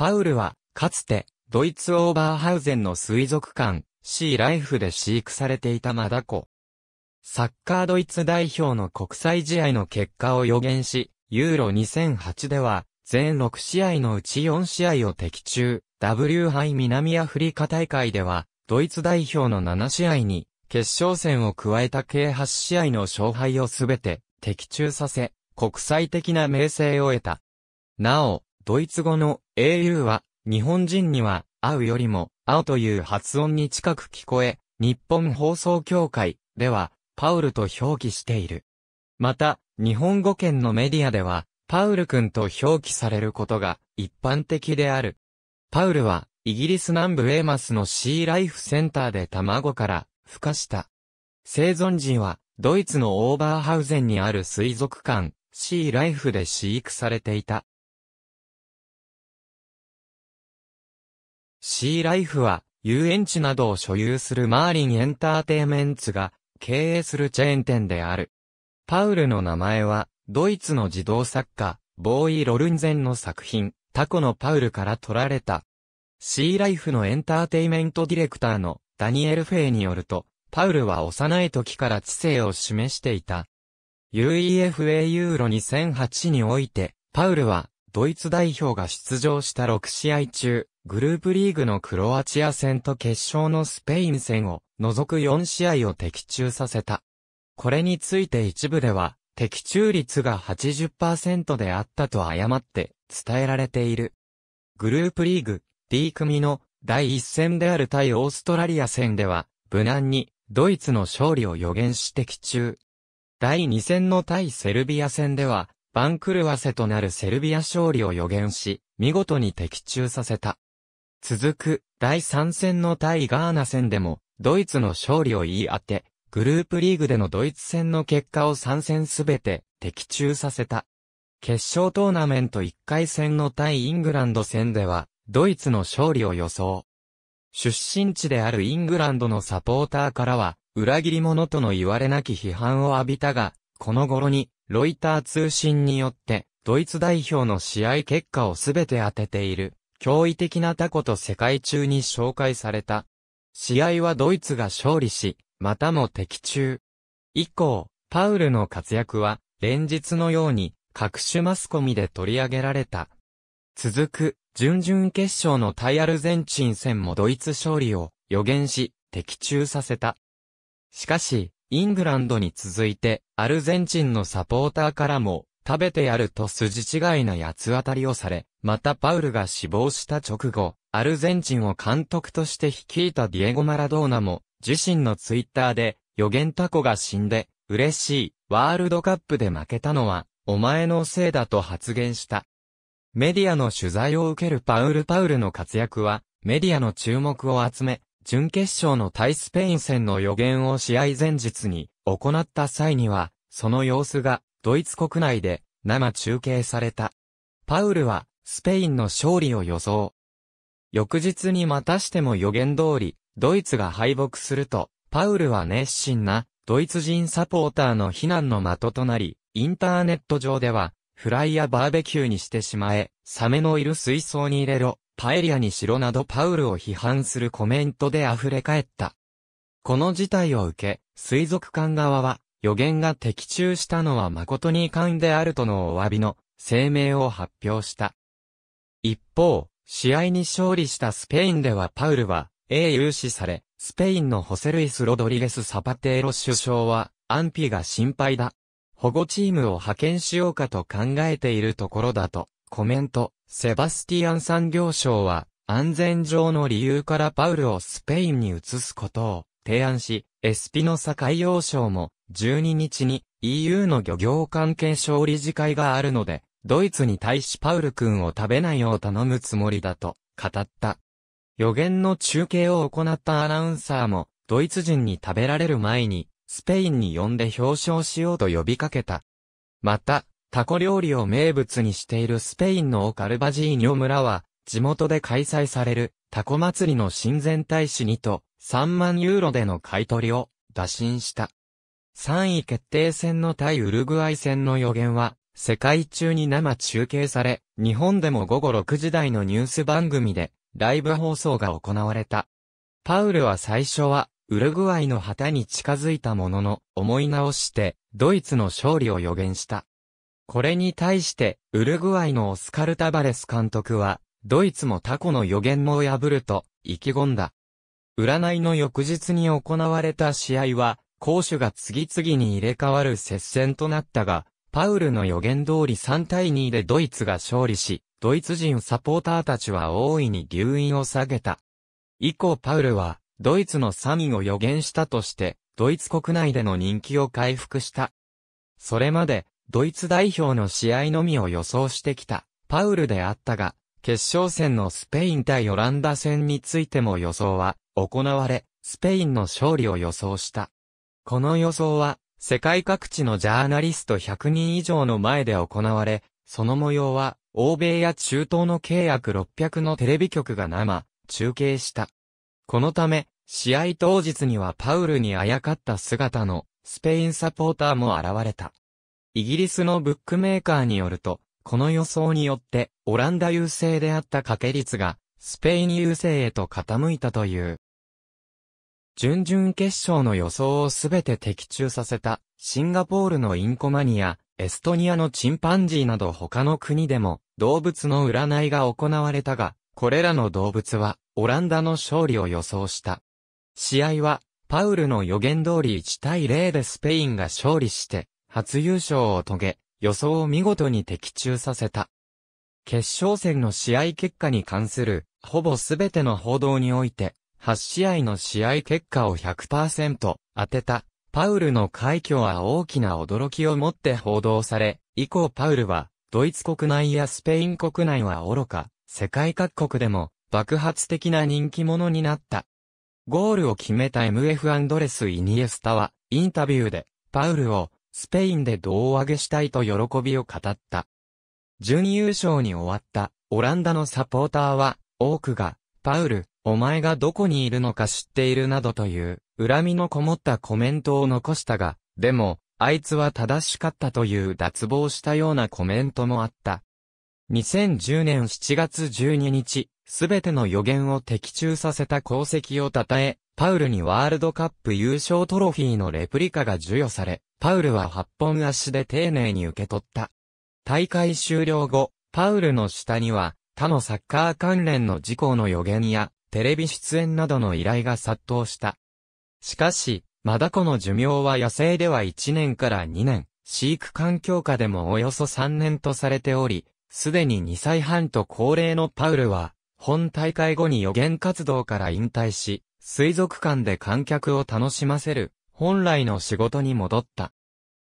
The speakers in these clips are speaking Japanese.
パウルは、かつて、ドイツオーバーハウゼンの水族館、シーライフで飼育されていたマダコ。サッカードイツ代表の国際試合の結果を予言し、ユーロ2008では、全6試合のうち4試合を的中、W 杯南アフリカ大会では、ドイツ代表の7試合に、決勝戦を加えた計8試合の勝敗をすべて、的中させ、国際的な名声を得た。なお、ドイツ語の au は、日本人には、合うよりも、青という発音に近く聞こえ、日本放送協会では、パウルと表記している。また、日本語圏のメディアでは、パウル君と表記されることが一般的である。パウルは、イギリス南部エーマスのシーライフセンターで卵から孵化した。生存時は、ドイツのオーバーハウゼンにある水族館、シーライフで飼育されていた。シーライフは、遊園地などを所有するマーリンエンターテイメンツが経営するチェーン店である。パウルの名前は、ドイツの児童作家、ボーイ・ロルンゼンの作品、タコのパウルから取られた。シーライフのエンターテイメントディレクターのダニエル・フェイによると、パウルは幼い時から知性を示していた。UEFA ユーロ2008において、パウルはドイツ代表が出場した6試合中、グループリーグのクロアチア戦と決勝のスペイン戦を除く4試合を的中させた。これについて一部では、的中率が80%であったと誤って伝えられている。グループリーグ D 組の第一戦である対オーストラリア戦では、無難にドイツの勝利を予言し的中。第2戦の対セルビア戦では、番狂わせとなるセルビア勝利を予言し、見事に的中させた。続く、第3戦の対ガーナ戦でも、ドイツの勝利を言い当て、グループリーグでのドイツ戦の結果を3戦すべて的中させた。決勝トーナメント1回戦の対イングランド戦では、ドイツの勝利を予想。出身地であるイングランドのサポーターからは、裏切り者との言われなき批判を浴びたが、この頃に、ロイター通信によって、ドイツ代表の試合結果をすべて当てている、驚異的なタコと世界中に紹介された。試合はドイツが勝利し、またも的中。以降、パウルの活躍は、連日のように、各種マスコミで取り上げられた。続く、準々決勝の対アルゼンチン戦もドイツ勝利を予言し、的中させた。しかし、イングランドに続いて、アルゼンチンのサポーターからも、食べてやると筋違いな八つ当たりをされ、またパウルが死亡した直後、アルゼンチンを監督として率いたディエゴ・マラドーナも、自身のツイッターで、予言タコが死んで、嬉しい、ワールドカップで負けたのは、お前のせいだと発言した。メディアの取材を受けるパウル・パウルの活躍は、メディアの注目を集め、準決勝の対スペイン戦の予言を試合前日に行った際には、その様子がドイツ国内で生中継された。パウルはスペインの勝利を予想。翌日にまたしても予言通り、ドイツが敗北すると、パウルは熱心なドイツ人サポーターの非難の的となり、インターネット上では、フライやバーベキューにしてしまえ、サメのいる水槽に入れろ、パエリアにしろなどパウルを批判するコメントで溢れ返った。この事態を受け、水族館側は、予言が的中したのは誠に遺憾であるとのお詫びの声明を発表した。一方、試合に勝利したスペインではパウルは、英雄視され、スペインのホセルイス・ロドリゲス・サパテーロ首相は、安否が心配だ。保護チームを派遣しようかと考えているところだと、コメント。セバスティアン産業省は、安全上の理由からパウルをスペインに移すことを提案し、エスピノサ海洋省も12日に EU の漁業関係省理事会があるので、ドイツに対しパウル君を食べないよう頼むつもりだと語った。予言の中継を行ったアナウンサーも、ドイツ人に食べられる前に、スペインに呼んで表彰しようと呼びかけた。また、タコ料理を名物にしているスペインのオカルバジーニョ村は、地元で開催されるタコ祭りの親善大使にと3万ユーロでの買取を打診した。3位決定戦の対ウルグアイ戦の予言は、世界中に生中継され、日本でも午後6時台のニュース番組で、ライブ放送が行われた。パウルは最初は、ウルグアイの旗に近づいたものの、思い直して、ドイツの勝利を予言した。これに対して、ウルグアイのオスカル・タバレス監督は、ドイツもタコの予言も破ると、意気込んだ。占いの翌日に行われた試合は、攻守が次々に入れ替わる接戦となったが、パウルの予言通り3対2でドイツが勝利し、ドイツ人サポーターたちは大いに留飲を下げた。以降パウルは、ドイツの3位を予言したとして、ドイツ国内での人気を回復した。それまで、ドイツ代表の試合のみを予想してきた、パウルであったが、決勝戦のスペイン対オランダ戦についても予想は行われ、スペインの勝利を予想した。この予想は、世界各地のジャーナリスト100人以上の前で行われ、その模様は、欧米や中東の契約600のテレビ局が生、中継した。このため、試合当日にはパウルにあやかった姿のスペインサポーターも現れた。イギリスのブックメーカーによると、この予想によって、オランダ優勢であった掛け率が、スペイン優勢へと傾いたという。準々決勝の予想をすべて的中させた、シンガポールのインコマニア、エストニアのチンパンジーなど他の国でも、動物の占いが行われたが、これらの動物は、オランダの勝利を予想した。試合は、パウルの予言通り1対0でスペインが勝利して、初優勝を遂げ、予想を見事に的中させた。決勝戦の試合結果に関する、ほぼすべての報道において、8試合の試合結果を100%当てた、パウルの快挙は大きな驚きをもって報道され、以降パウルは、ドイツ国内やスペイン国内は愚か、世界各国でも爆発的な人気者になった。ゴールを決めた MF アンドレス・イニエスタは、インタビューで、パウルを、スペインで胴上げしたいと喜びを語った。準優勝に終わったオランダのサポーターは、多くが、パウル、お前がどこにいるのか知っているなどという、恨みのこもったコメントを残したが、でも、あいつは正しかったという脱帽したようなコメントもあった。2010年7月12日、すべての予言を的中させた功績を称え、パウルにワールドカップ優勝トロフィーのレプリカが授与され、パウルは8本足で丁寧に受け取った。大会終了後、パウルの下には、他のサッカー関連の事項の予言や、テレビ出演などの依頼が殺到した。しかし、マダコの寿命は野生では1年から2年、飼育環境下でもおよそ3年とされており、すでに2歳半と高齢のパウルは、本大会後に予言活動から引退し、水族館で観客を楽しませる、本来の仕事に戻った。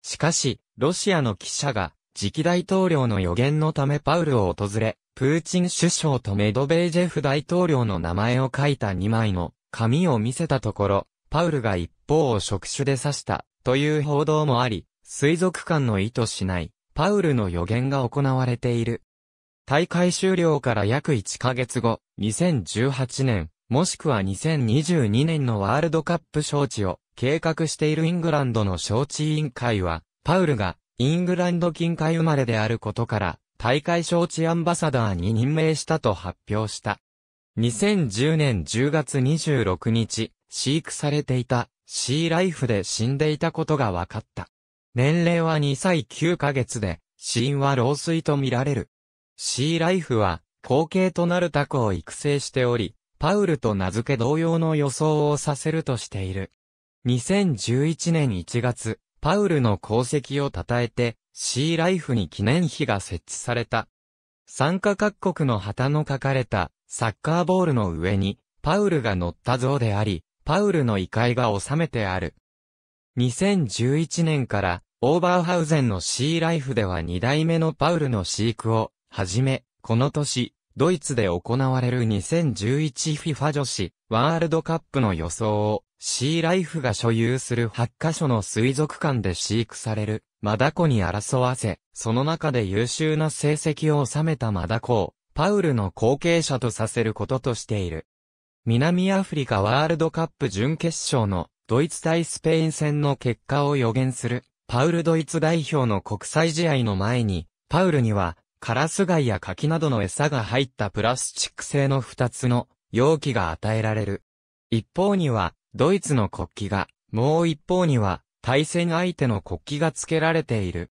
しかし、ロシアの記者が、次期大統領の予言のためパウルを訪れ、プーチン首相とメドベージェフ大統領の名前を書いた2枚の紙を見せたところ、パウルが一方を触手で刺した、という報道もあり、水族館の意図しない、パウルの予言が行われている、大会終了から約1ヶ月後、2018年、もしくは2022年のワールドカップ招致を計画しているイングランドの招致委員会は、パウルがイングランド近海生まれであることから、大会招致アンバサダーに任命したと発表した。2010年10月26日、飼育されていたシーライフで死んでいたことが分かった。年齢は2歳9ヶ月で、死因は老衰とみられる。シーライフは、後継となるタコを育成しており、パウルと名付け同様の予想をさせるとしている。2011年1月、パウルの功績を称えて、シーライフに記念碑が設置された。参加各国の旗の書かれた、サッカーボールの上に、パウルが乗った像であり、パウルの遺骸が収めてある。2011年から、オーバーハウゼンのシーライフでは2代目のパウルの飼育をはじめ、この年、ドイツで行われる 2011FIFA 女子ワールドカップの予想を、シーライフが所有する8カ所の水族館で飼育されるマダコに争わせ、その中で優秀な成績を収めたマダコを、パウルの後継者とさせることとしている。南アフリカワールドカップ準決勝のドイツ対スペイン戦の結果を予言するパウルドイツ代表の国際試合の前に、パウルにはカラス貝や柿などの餌が入ったプラスチック製の二つの容器が与えられる。一方には、ドイツの国旗が、もう一方には、対戦相手の国旗が付けられている。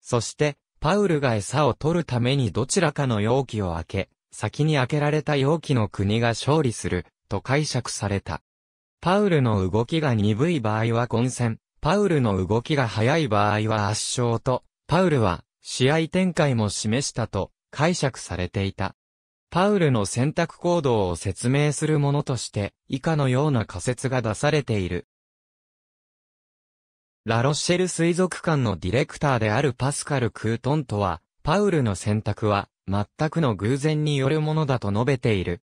そして、パウルが餌を取るためにどちらかの容器を開け、先に開けられた容器の国が勝利する、と解釈された。パウルの動きが鈍い場合は混戦、パウルの動きが速い場合は圧勝と、パウルは試合展開も示したと解釈されていた。パウルの選択行動を説明するものとして、以下のような仮説が出されている。ラロッシェル水族館のディレクターであるパスカル・クートンとは、パウルの選択は、全くの偶然によるものだと述べている。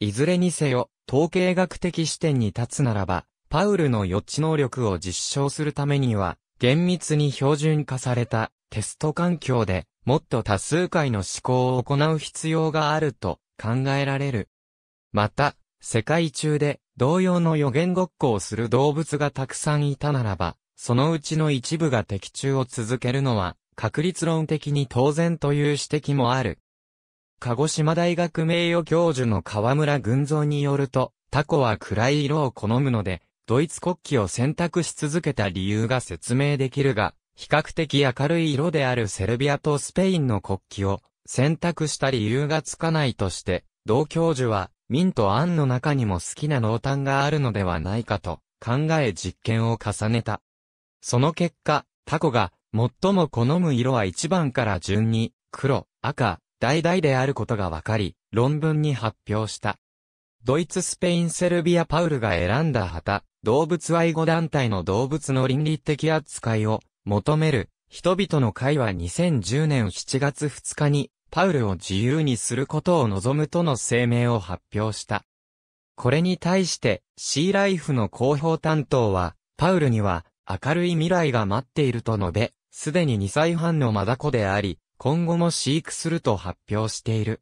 いずれにせよ、統計学的視点に立つならば、パウルの予知能力を実証するためには、厳密に標準化されたテスト環境でもっと多数回の試行を行う必要があると考えられる。また、世界中で同様の予言ごっこをする動物がたくさんいたならば、そのうちの一部が的中を続けるのは確率論的に当然という指摘もある。鹿児島大学名誉教授の河村群像によると、タコは暗い色を好むので、ドイツ国旗を選択し続けた理由が説明できるが、比較的明るい色であるセルビアとスペインの国旗を選択した理由がつかないとして、同教授は、ミンとアンの中にも好きな濃淡があるのではないかと考え実験を重ねた。その結果、タコが最も好む色は1番から順に黒、赤、橙であることが分かり、論文に発表した。ドイツスペインセルビアパウルが選んだ旗、動物愛護団体の動物の倫理的扱いを求める人々の会は2010年7月2日にパウルを自由にすることを望むとの声明を発表した。これに対してシーライフの広報担当はパウルには明るい未来が待っていると述べ、すでに2歳半のマダコであり、今後も飼育すると発表している。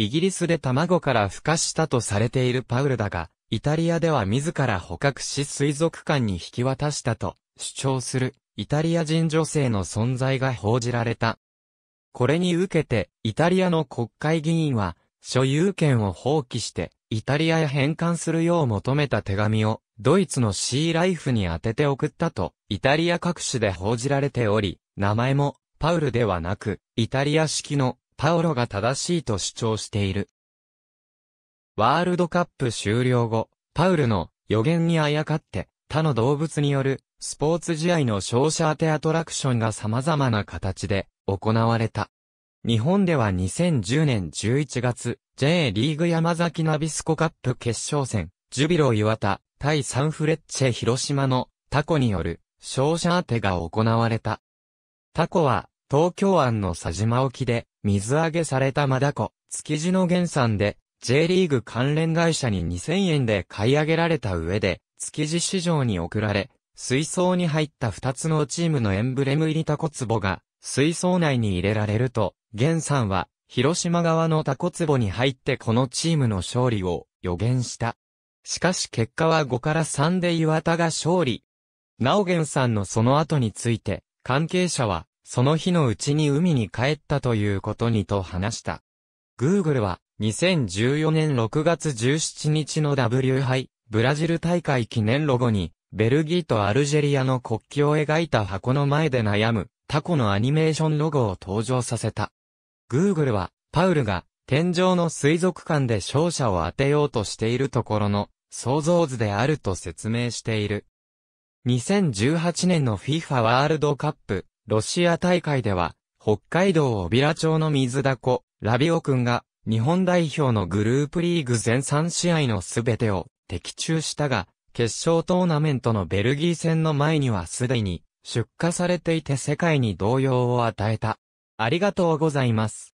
イギリスで卵から孵化したとされているパウルだが、イタリアでは自ら捕獲し水族館に引き渡したと主張するイタリア人女性の存在が報じられた。これに受けて、イタリアの国会議員は、所有権を放棄して、イタリアへ返還するよう求めた手紙を、ドイツのシーライフに当てて送ったと、イタリア各種で報じられており、名前も、パウルではなく、イタリア式のパオロが正しいと主張している。ワールドカップ終了後、パウルの予言にあやかって他の動物によるスポーツ試合の勝者当てアトラクションが様々な形で行われた。日本では2010年11月、J リーグ山崎ナビスコカップ決勝戦、ジュビロ岩田、対サンフレッチェ広島のタコによる勝者当てが行われた。タコは東京湾の佐島沖で水揚げされたマダコ、築地の原産で、J リーグ関連会社に2000円で買い上げられた上で、築地市場に送られ、水槽に入った2つのチームのエンブレム入りタコ壺が、水槽内に入れられると、原産は、広島側のタコ壺に入ってこのチームの勝利を予言した。しかし結果は5から3で岩田が勝利。なお源さんのその後について、関係者は、その日のうちに海に帰ったということにと話した。Google は2014年6月17日の W 杯ブラジル大会記念ロゴにベルギーとアルジェリアの国旗を描いた箱の前で悩むタコのアニメーションロゴを登場させた。Google はパウルが天井の水族館で勝者を当てようとしているところの想像図であると説明している。2018年の FIFA ワールドカップロシア大会では、北海道小平町の水だこ、ラビオ君が、日本代表のグループリーグ全3試合のすべてを的中したが、決勝トーナメントのベルギー戦の前にはすでに出荷されていて世界に動揺を与えた。ありがとうございます。